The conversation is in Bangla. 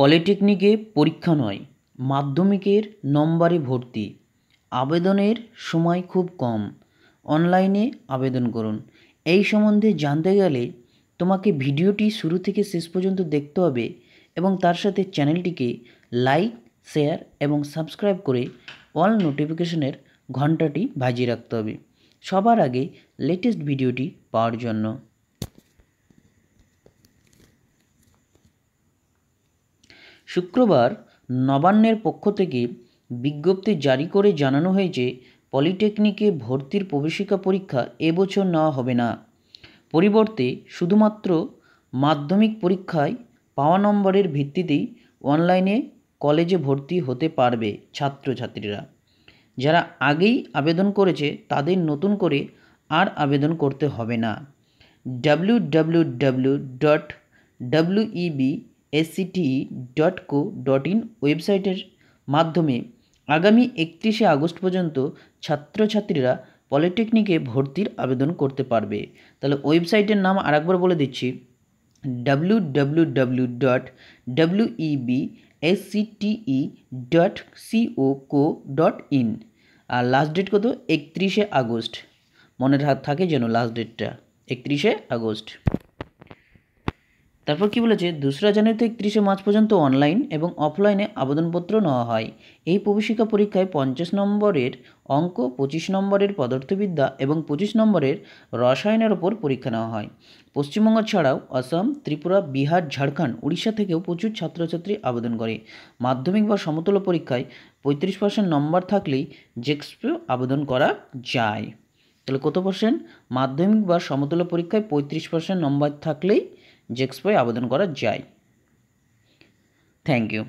পলিটেকনিকে পরীক্ষা নয় মাধ্যমিকের নম্বরে ভর্তি আবেদনের সময় খুব কম অনলাইনে আবেদন করুন এই সম্বন্ধে জানতে গেলে তোমাকে ভিডিওটি শুরু থেকে শেষ পর্যন্ত দেখতে হবে এবং তার সাথে চ্যানেলটিকে লাইক শেয়ার এবং সাবস্ক্রাইব করে অল নোটিফিকেশনের ঘন্টাটি বাজিয়ে রাখতে হবে সবার আগে লেটেস্ট ভিডিওটি পাওয়ার জন্য শুক্রবার নবান্নের পক্ষ থেকে বিজ্ঞপ্তি জারি করে জানানো হয়েছে পলিটেকনিকে ভর্তির প্রবেশিকা পরীক্ষা এবছর নেওয়া হবে না পরিবর্তে শুধুমাত্র মাধ্যমিক পরীক্ষায় পাওয়া নম্বরের ভিত্তিতেই অনলাইনে কলেজে ভর্তি হতে পারবে ছাত্রছাত্রীরা যারা আগেই আবেদন করেছে তাদের নতুন করে আর আবেদন করতে হবে না W W W dot WB SCTE dot co dot in ওয়েবসাইটের মাধ্যমে আগামী একত্রিশে আগস্ট পর্যন্ত ছাত্রছাত্রীরা পলিটেকনিকে ভর্তির আবেদন করতে পারবে তাহলে ওয়েবসাইটের নাম আরেকবার বলে দিচ্ছি W W W dot W B SCTE dot CO co dot in আর লাস্ট ডেট কত একত্রিশে আগস্ট মনে থাকে যেন লাস্ট ডেটটা একত্রিশে আগস্ট তারপর কি বলেছে দোসরা জানুয়ারি থেকে একত্রিশে মার্চ পর্যন্ত অনলাইন এবং অফলাইনে আবেদনপত্র নেওয়া হয় এই প্রবেশিকা পরীক্ষায় পঞ্চাশ নম্বরের অঙ্ক পঁচিশ নম্বরের পদার্থবিদ্যা এবং পঁচিশ নম্বরের রসায়নের ওপর পরীক্ষা নেওয়া হয় পশ্চিমবঙ্গ ছাড়াও আসাম ত্রিপুরা বিহার ঝাড়খণ্ড উড়িষ্যা থেকেও প্রচুর ছাত্রছাত্রী আবেদন করে মাধ্যমিক বা সমতল পরীক্ষায় পঁয়ত্রিশ পার্সেন্ট নম্বর থাকলেই জেক্সপেও আবেদন করা যায় তাহলে কত পার্সেন্ট মাধ্যমিক বা সমতল পরীক্ষায় পঁয়ত্রিশ পার্সেন্ট নম্বর থাকলেই জেক্সপোয় আবেদন করা যায় থ্যাংক ইউ